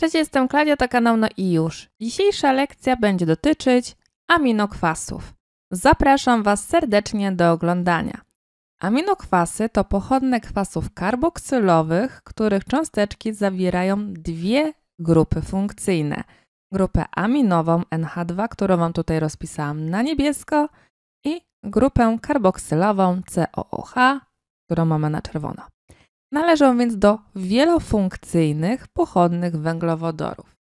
Cześć, jestem Klaudia, to kanał No i już. Dzisiejsza lekcja będzie dotyczyć aminokwasów. Zapraszam Was serdecznie do oglądania. Aminokwasy to pochodne kwasów karboksylowych, których cząsteczki zawierają dwie grupy funkcyjne. Grupę aminową NH2, którą Wam tutaj rozpisałam na niebiesko i grupę karboksylową COOH, którą mamy na czerwono. Należą więc do wielofunkcyjnych pochodnych węglowodorów.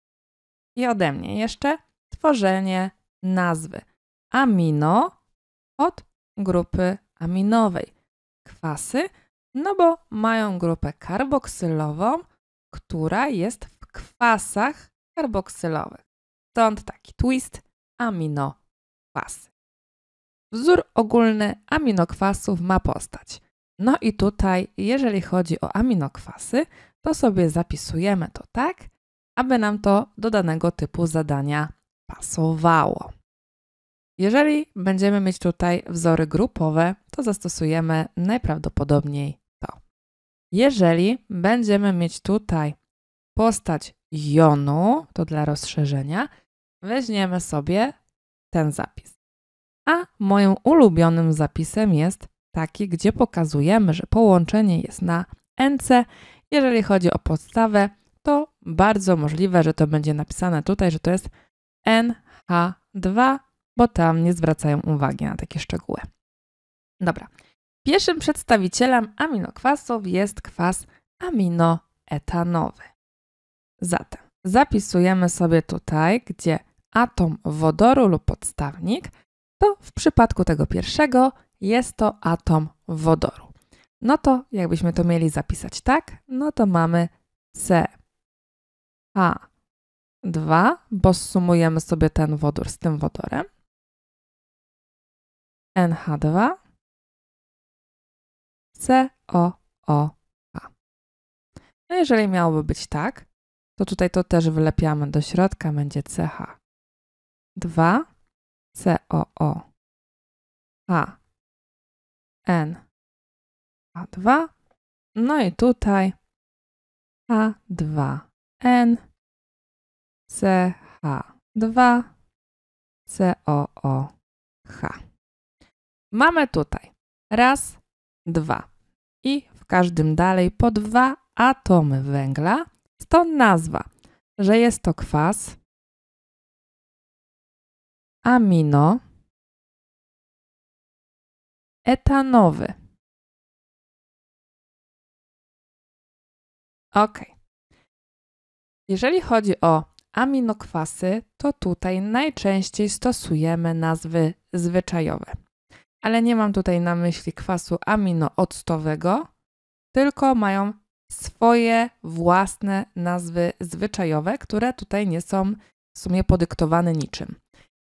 I ode mnie jeszcze tworzenie nazwy amino od grupy aminowej. Kwasy, no bo mają grupę karboksylową, która jest w kwasach karboksylowych. Stąd taki twist aminokwasy. Wzór ogólny aminokwasów ma postać no i tutaj, jeżeli chodzi o aminokwasy, to sobie zapisujemy to tak, aby nam to do danego typu zadania pasowało. Jeżeli będziemy mieć tutaj wzory grupowe, to zastosujemy najprawdopodobniej to. Jeżeli będziemy mieć tutaj postać jonu, to dla rozszerzenia, weźmiemy sobie ten zapis. A moim ulubionym zapisem jest taki, gdzie pokazujemy, że połączenie jest na NC. Jeżeli chodzi o podstawę, to bardzo możliwe, że to będzie napisane tutaj, że to jest NH2, bo tam nie zwracają uwagi na takie szczegóły. Dobra. Pierwszym przedstawicielem aminokwasów jest kwas aminoetanowy. Zatem zapisujemy sobie tutaj, gdzie atom wodoru lub podstawnik, to w przypadku tego pierwszego jest to atom wodoru. No to jakbyśmy to mieli zapisać tak, no to mamy CH2, bo sumujemy sobie ten wodór z tym wodorem. NH2, COOH. No jeżeli miałoby być tak, to tutaj to też wylepiamy do środka, będzie CH2, COOH. N, A2. No i tutaj H2N, CH2, COOH. Mamy tutaj raz, dwa i w każdym dalej po dwa atomy węgla, stąd nazwa, że jest to kwas amino etanowy. Ok. Jeżeli chodzi o aminokwasy, to tutaj najczęściej stosujemy nazwy zwyczajowe. Ale nie mam tutaj na myśli kwasu aminooctowego, tylko mają swoje własne nazwy zwyczajowe, które tutaj nie są w sumie podyktowane niczym.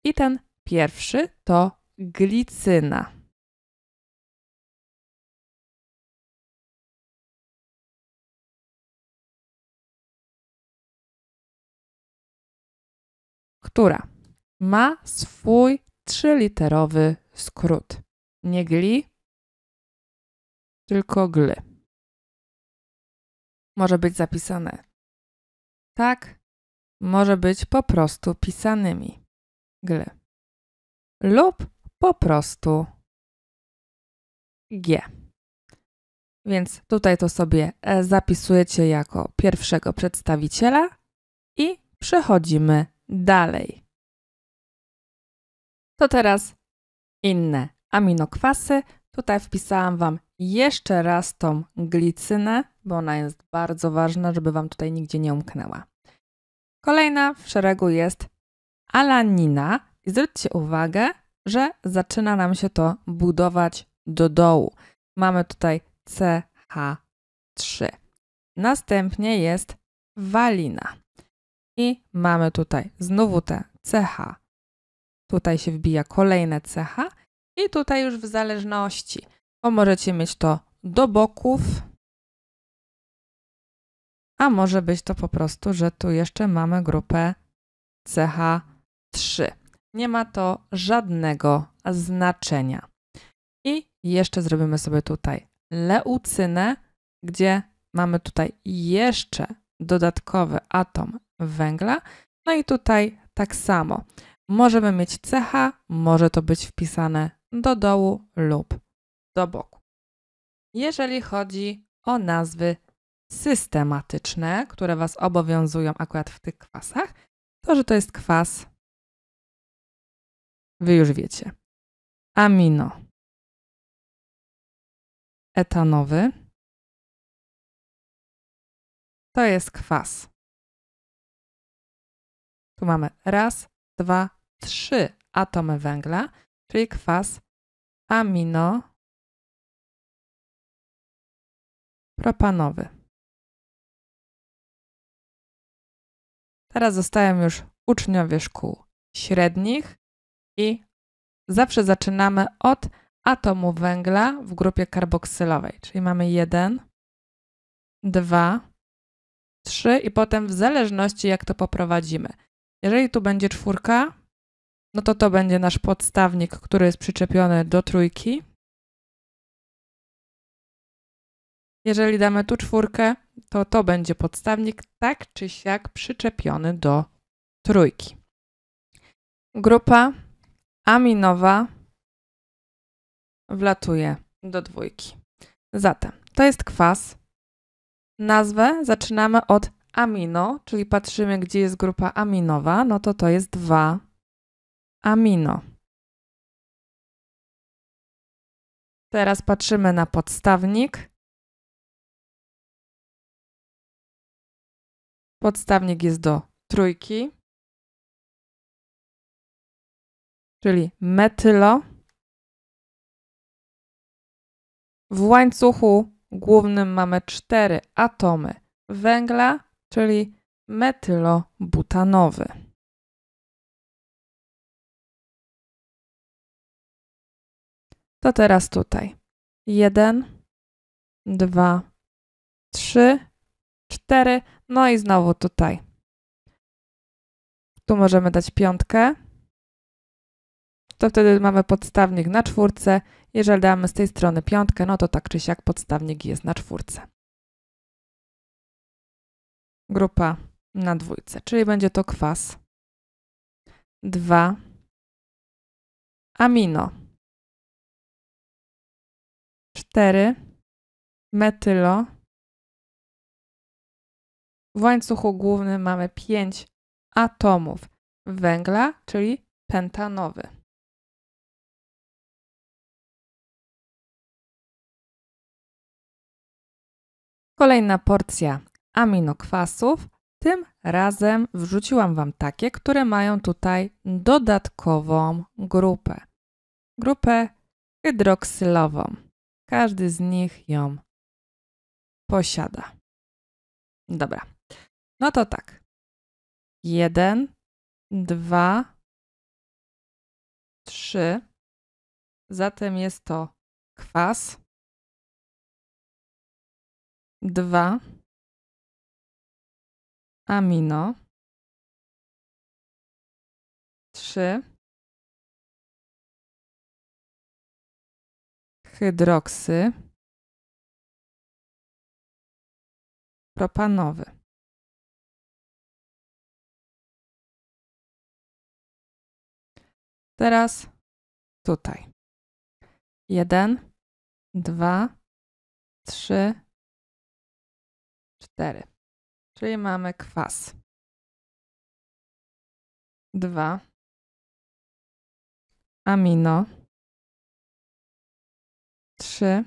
I ten pierwszy to glicyna. która ma swój trzyliterowy skrót. Nie gli, tylko gly. Może być zapisane tak, może być po prostu pisanymi gly lub po prostu G. Więc tutaj to sobie e, zapisujecie jako pierwszego przedstawiciela i przechodzimy dalej. To teraz inne aminokwasy. Tutaj wpisałam Wam jeszcze raz tą glicynę, bo ona jest bardzo ważna, żeby Wam tutaj nigdzie nie umknęła. Kolejna w szeregu jest alanina. I zwróćcie uwagę, że zaczyna nam się to budować do dołu. Mamy tutaj CH3. Następnie jest walina. I mamy tutaj znowu te CH. Tutaj się wbija kolejne CH i tutaj już w zależności, bo możecie mieć to do boków, a może być to po prostu, że tu jeszcze mamy grupę CH3. Nie ma to żadnego znaczenia. I jeszcze zrobimy sobie tutaj leucynę, gdzie mamy tutaj jeszcze dodatkowy atom węgla. No i tutaj tak samo. Możemy mieć cecha, może to być wpisane do dołu lub do boku. Jeżeli chodzi o nazwy systematyczne, które Was obowiązują akurat w tych kwasach, to że to jest kwas, Wy już wiecie. Amino. Etanowy. To jest kwas tu mamy raz, dwa, trzy atomy węgla, czyli kwas aminopropanowy. Teraz zostają już uczniowie szkół średnich i zawsze zaczynamy od atomu węgla w grupie karboksylowej, czyli mamy jeden, dwa, trzy i potem w zależności jak to poprowadzimy – jeżeli tu będzie czwórka, no to to będzie nasz podstawnik, który jest przyczepiony do trójki. Jeżeli damy tu czwórkę, to to będzie podstawnik tak czy siak przyczepiony do trójki. Grupa aminowa wlatuje do dwójki. Zatem to jest kwas. Nazwę zaczynamy od amino, czyli patrzymy, gdzie jest grupa aminowa, no to to jest 2 amino. Teraz patrzymy na podstawnik. Podstawnik jest do trójki, czyli metylo. W łańcuchu głównym mamy cztery atomy węgla, czyli metylobutanowy. To teraz tutaj. jeden, dwa, trzy, cztery. No i znowu tutaj. Tu możemy dać piątkę. To wtedy mamy podstawnik na czwórce. Jeżeli damy z tej strony piątkę, no to tak czy siak podstawnik jest na czwórce grupa na dwójce, czyli będzie to kwas. 2 amino. 4 metylo. W łańcuchu głównym mamy 5 atomów węgla, czyli pentanowy. Kolejna porcja aminokwasów. Tym razem wrzuciłam Wam takie, które mają tutaj dodatkową grupę. Grupę hydroksylową. Każdy z nich ją posiada. Dobra. No to tak. Jeden, dwa, trzy. Zatem jest to kwas. Dwa amino. Trzy. Hydroksy. Propanowy. Teraz tutaj. Jeden, dwa, trzy, cztery. Czyli mamy kwas. Dwa. Amino. Trzy.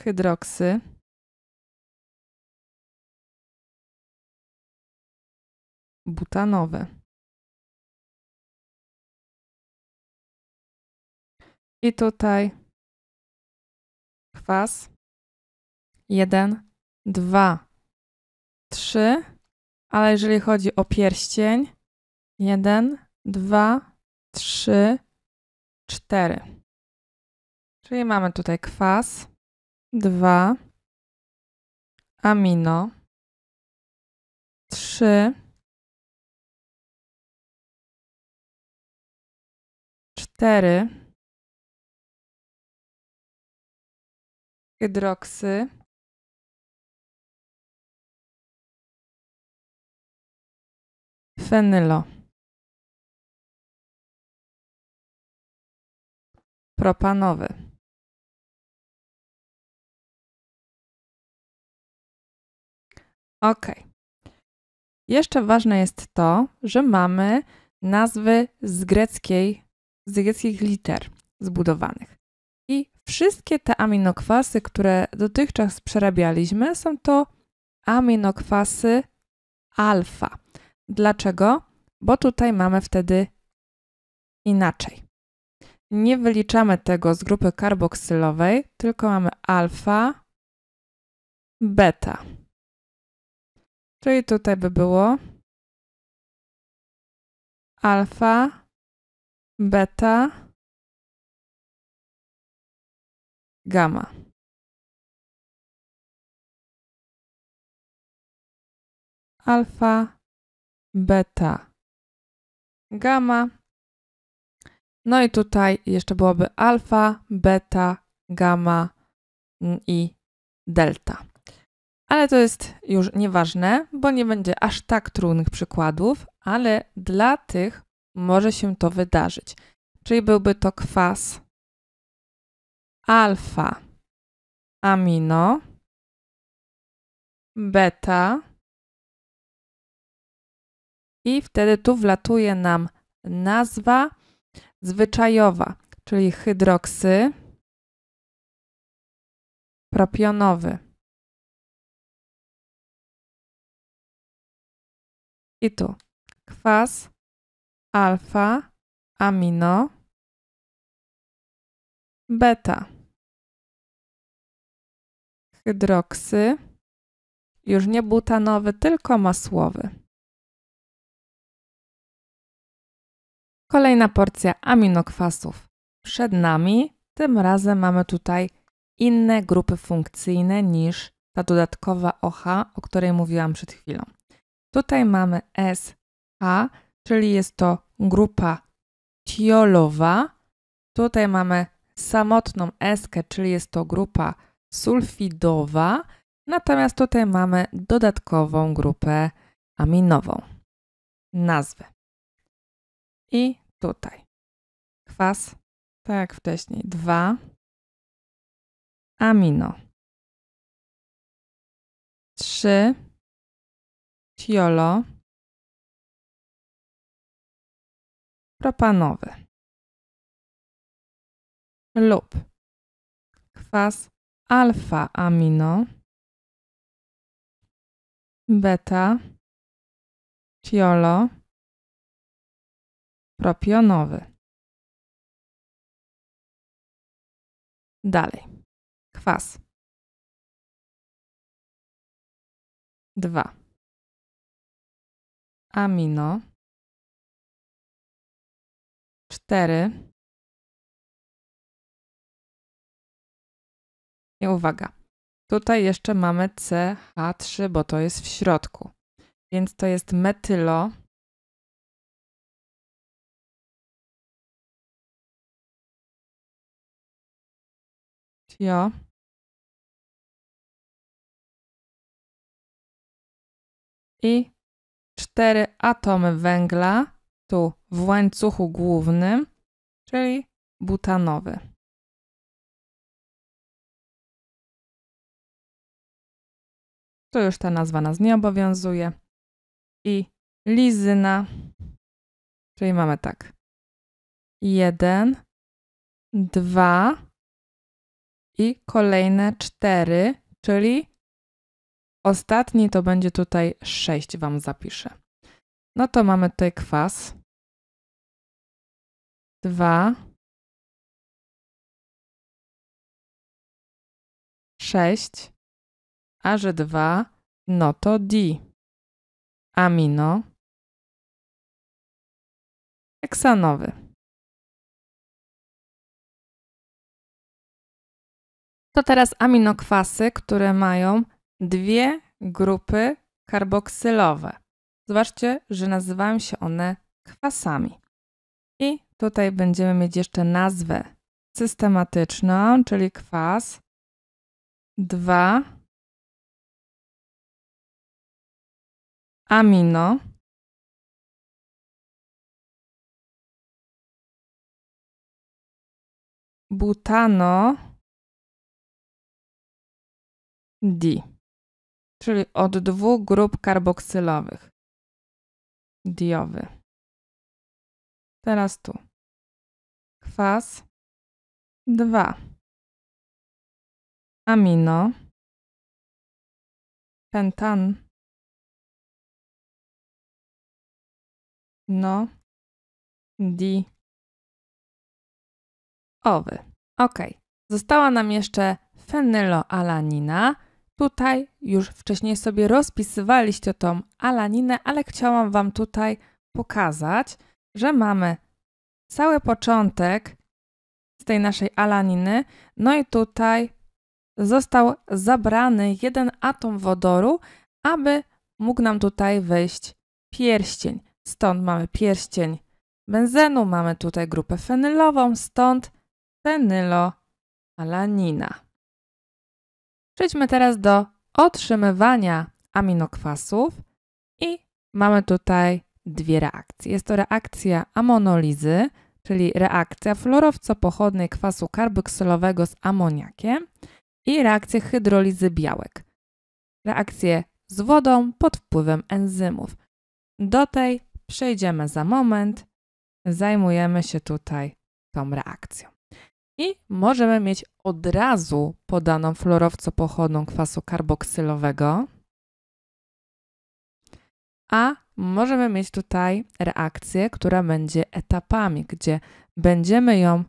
Hydroksy. butanowe I tutaj kwas. Jeden, dwa trzy, ale jeżeli chodzi o pierścień, jeden, dwa, trzy, cztery. Czyli mamy tutaj kwas, dwa, amino, trzy, cztery, hydroksy, fenylo propanowy Ok. Jeszcze ważne jest to, że mamy nazwy z greckiej, z greckich liter zbudowanych. I wszystkie te aminokwasy, które dotychczas przerabialiśmy, są to aminokwasy alfa. Dlaczego? Bo tutaj mamy wtedy inaczej. Nie wyliczamy tego z grupy karboksylowej, tylko mamy alfa, beta. Czyli tutaj by było alfa, beta, gamma. Alfa, beta, gamma. No i tutaj jeszcze byłoby alfa, beta, gamma mm, i delta. Ale to jest już nieważne, bo nie będzie aż tak trudnych przykładów, ale dla tych może się to wydarzyć. Czyli byłby to kwas alfa amino, beta i wtedy tu wlatuje nam nazwa zwyczajowa, czyli hydroksy propionowy. I tu kwas alfa amino beta hydroksy, już nie butanowy, tylko masłowy. Kolejna porcja aminokwasów przed nami. Tym razem mamy tutaj inne grupy funkcyjne niż ta dodatkowa OH, o której mówiłam przed chwilą. Tutaj mamy SH, czyli jest to grupa tiolowa. Tutaj mamy samotną eskę, czyli jest to grupa sulfidowa. Natomiast tutaj mamy dodatkową grupę aminową. Nazwy. I tutaj. Kwas, tak jak wcześniej, dwa Amino. trzy Tiolo. Propanowy. Lub kwas alfa-amino. Beta. Tiolo. Propionowy. Dalej. Kwas. 2. Amino. 4. I uwaga. Tutaj jeszcze mamy CH3, bo to jest w środku. Więc to jest metylo Ja. I cztery atomy węgla tu w łańcuchu głównym, czyli butanowy. Tu już ta nazwa nas nie obowiązuje. I lizyna, czyli mamy tak. Jeden, dwa, i kolejne cztery, czyli ostatni to będzie tutaj sześć Wam zapiszę. No to mamy tutaj kwas. Dwa. Sześć. A że dwa, no to di Amino. Heksanowy. To teraz aminokwasy, które mają dwie grupy karboksylowe. Zobaczcie, że nazywają się one kwasami. I tutaj będziemy mieć jeszcze nazwę systematyczną, czyli kwas 2 amino butano D, czyli od dwóch grup karboksylowych. Diowy. Teraz tu. Kwas 2. Amino. Pentan. No. Di. Owy. Ok. Została nam jeszcze fenyloalanina Tutaj już wcześniej sobie rozpisywaliście tą alaninę, ale chciałam Wam tutaj pokazać, że mamy cały początek z tej naszej alaniny, no i tutaj został zabrany jeden atom wodoru, aby mógł nam tutaj wyjść pierścień. Stąd mamy pierścień benzenu, mamy tutaj grupę fenylową, stąd fenyloalanina. Przejdźmy teraz do otrzymywania aminokwasów i mamy tutaj dwie reakcje. Jest to reakcja amonolizy, czyli reakcja pochodnej kwasu karboksylowego z amoniakiem i reakcja hydrolizy białek. Reakcje z wodą pod wpływem enzymów. Do tej przejdziemy za moment. Zajmujemy się tutaj tą reakcją i możemy mieć od razu podaną pochodną kwasu karboksylowego, a możemy mieć tutaj reakcję, która będzie etapami, gdzie będziemy ją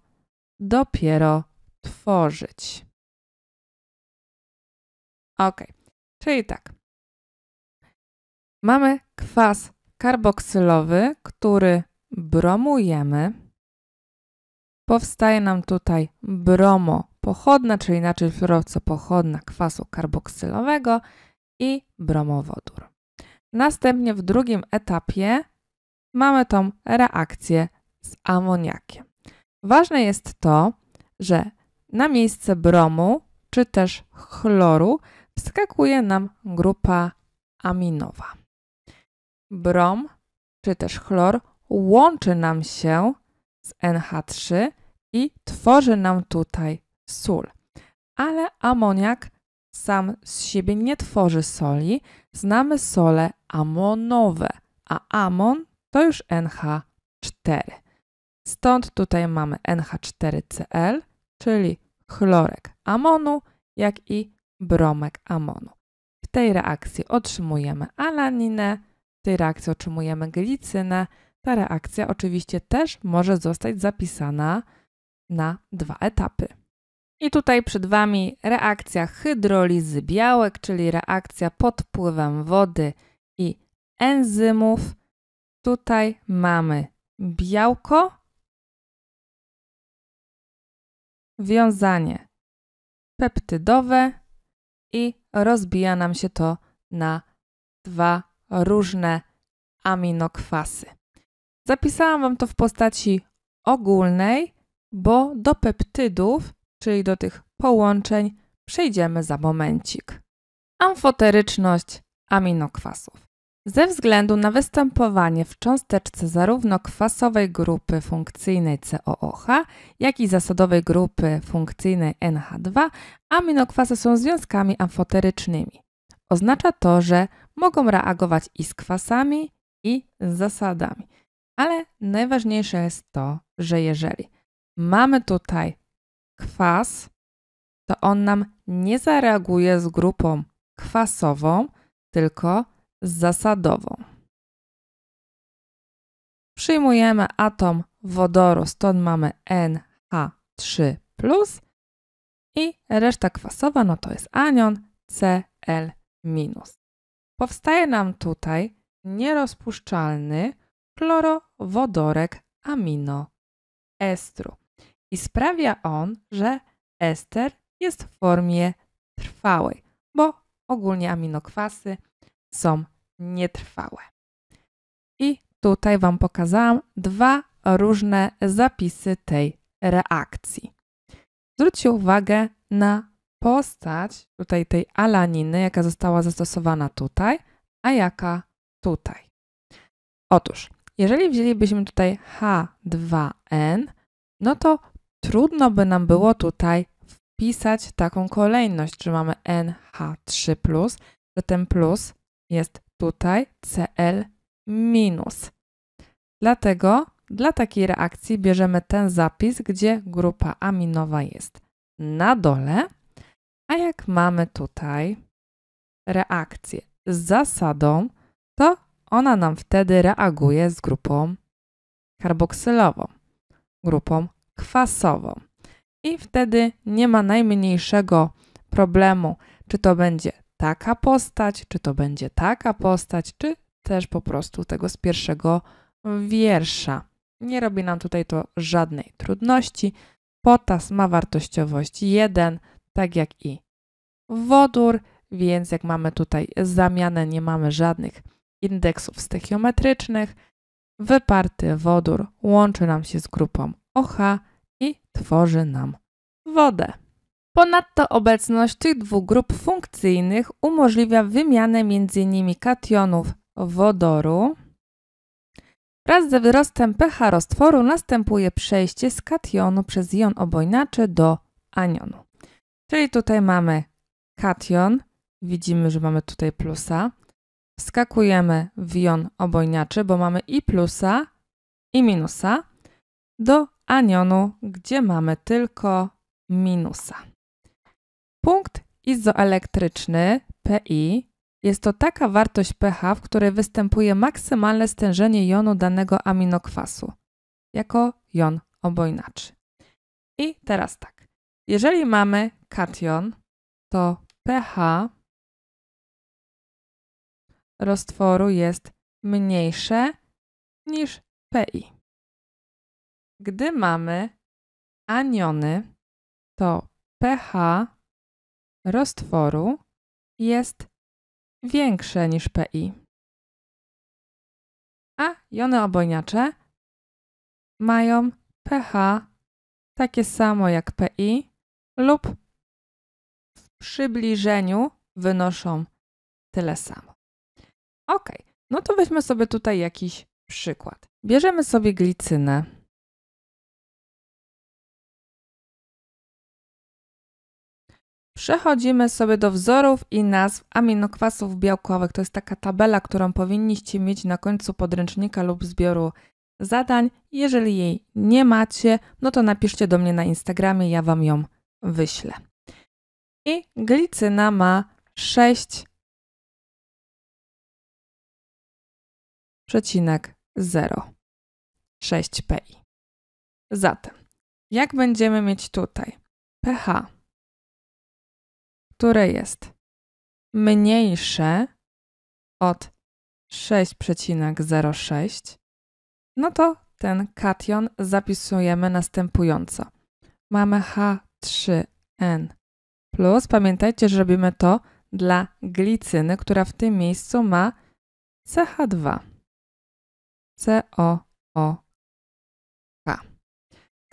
dopiero tworzyć. Ok, czyli tak. Mamy kwas karboksylowy, który bromujemy Powstaje nam tutaj bromo pochodna, czyli inaczej fluorowca pochodna kwasu karboksylowego i bromowodór. Następnie w drugim etapie mamy tą reakcję z amoniakiem. Ważne jest to, że na miejsce bromu czy też chloru wskakuje nam grupa aminowa. Brom czy też chlor łączy nam się z NH3 i tworzy nam tutaj sól. Ale amoniak sam z siebie nie tworzy soli. Znamy sole amonowe, a amon to już NH4. Stąd tutaj mamy NH4Cl, czyli chlorek amonu, jak i bromek amonu. W tej reakcji otrzymujemy alaninę, w tej reakcji otrzymujemy glicynę, ta reakcja oczywiście też może zostać zapisana na dwa etapy. I tutaj przed Wami reakcja hydrolizy białek, czyli reakcja pod wpływem wody i enzymów. Tutaj mamy białko, wiązanie peptydowe i rozbija nam się to na dwa różne aminokwasy. Zapisałam Wam to w postaci ogólnej, bo do peptydów, czyli do tych połączeń, przejdziemy za momencik. Amfoteryczność aminokwasów. Ze względu na występowanie w cząsteczce zarówno kwasowej grupy funkcyjnej COOH, jak i zasadowej grupy funkcyjnej NH2, aminokwasy są związkami amfoterycznymi. Oznacza to, że mogą reagować i z kwasami, i z zasadami. Ale najważniejsze jest to, że jeżeli mamy tutaj kwas, to on nam nie zareaguje z grupą kwasową, tylko z zasadową. Przyjmujemy atom wodoru, stąd mamy NH3+, i reszta kwasowa, no to jest anion Cl-. Powstaje nam tutaj nierozpuszczalny chlorowodorek aminoestru. I sprawia on, że ester jest w formie trwałej, bo ogólnie aminokwasy są nietrwałe. I tutaj Wam pokazałam dwa różne zapisy tej reakcji. Zwróćcie uwagę na postać tutaj tej alaniny, jaka została zastosowana tutaj, a jaka tutaj. Otóż jeżeli wzięlibyśmy tutaj H2N, no to trudno by nam było tutaj wpisać taką kolejność, że mamy NH3+, że ten plus jest tutaj Cl-. Dlatego dla takiej reakcji bierzemy ten zapis, gdzie grupa aminowa jest na dole, a jak mamy tutaj reakcję z zasadą, to ona nam wtedy reaguje z grupą karboksylową, grupą kwasową. I wtedy nie ma najmniejszego problemu, czy to będzie taka postać, czy to będzie taka postać, czy też po prostu tego z pierwszego wiersza. Nie robi nam tutaj to żadnej trudności. Potas ma wartościowość 1, tak jak i wodór, więc jak mamy tutaj zamianę, nie mamy żadnych indeksów stechiometrycznych, wyparty wodór łączy nam się z grupą OH i tworzy nam wodę. Ponadto obecność tych dwóch grup funkcyjnych umożliwia wymianę między nimi kationów wodoru. Wraz ze wzrostem pH roztworu następuje przejście z kationu przez jon obojnaczy do anionu. Czyli tutaj mamy kation, widzimy, że mamy tutaj plusa, wskakujemy w jon obojniaczy, bo mamy i plusa, i minusa, do anionu, gdzie mamy tylko minusa. Punkt izoelektryczny Pi jest to taka wartość pH, w której występuje maksymalne stężenie jonu danego aminokwasu, jako jon obojnaczy. I teraz tak. Jeżeli mamy kation, to pH roztworu jest mniejsze niż PI. Gdy mamy aniony, to pH roztworu jest większe niż PI. A jony obojniacze mają pH takie samo jak PI lub w przybliżeniu wynoszą tyle samo. Ok, no to weźmy sobie tutaj jakiś przykład. Bierzemy sobie glicynę. Przechodzimy sobie do wzorów i nazw aminokwasów białkowych. To jest taka tabela, którą powinniście mieć na końcu podręcznika lub zbioru zadań. Jeżeli jej nie macie, no to napiszcie do mnie na Instagramie, ja Wam ją wyślę. I glicyna ma 6 0,6 pi. Zatem, jak będziemy mieć tutaj pH, które jest mniejsze od 6,06, no to ten kation zapisujemy następująco. Mamy H3N+. Pamiętajcie, że robimy to dla glicyny, która w tym miejscu ma CH2. COOH.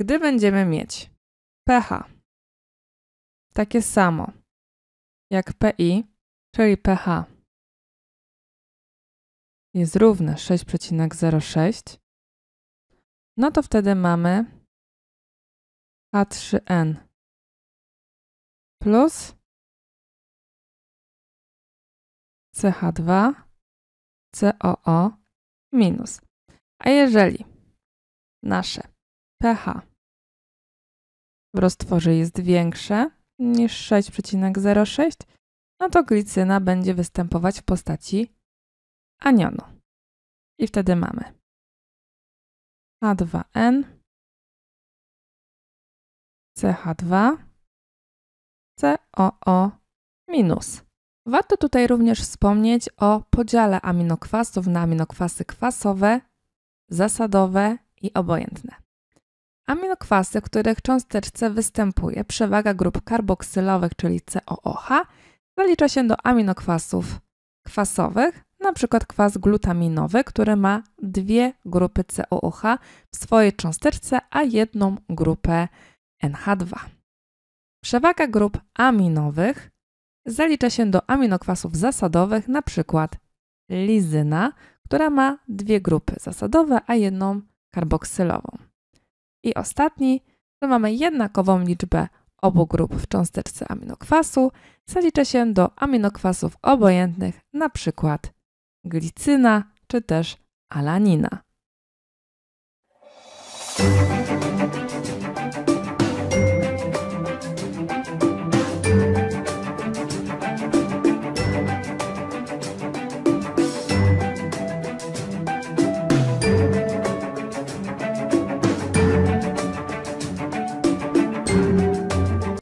Gdy będziemy mieć pH takie samo jak PI, czyli pH jest równe 6,06, no to wtedy mamy H3N plus CH2 COO minus. A jeżeli nasze pH w roztworze jest większe niż 6,06, no to glicyna będzie występować w postaci anionu. I wtedy mamy H2N, CH2, COO-. Warto tutaj również wspomnieć o podziale aminokwasów na aminokwasy kwasowe zasadowe i obojętne. Aminokwasy, w których cząsteczce występuje przewaga grup karboksylowych, czyli COOH, zalicza się do aminokwasów kwasowych, np. kwas glutaminowy, który ma dwie grupy COOH w swojej cząsteczce, a jedną grupę NH2. Przewaga grup aminowych zalicza się do aminokwasów zasadowych, np. lizyna, która ma dwie grupy zasadowe, a jedną karboksylową. I ostatni, że mamy jednakową liczbę obu grup w cząsteczce aminokwasu, zalicza się do aminokwasów obojętnych, np. glicyna czy też alanina.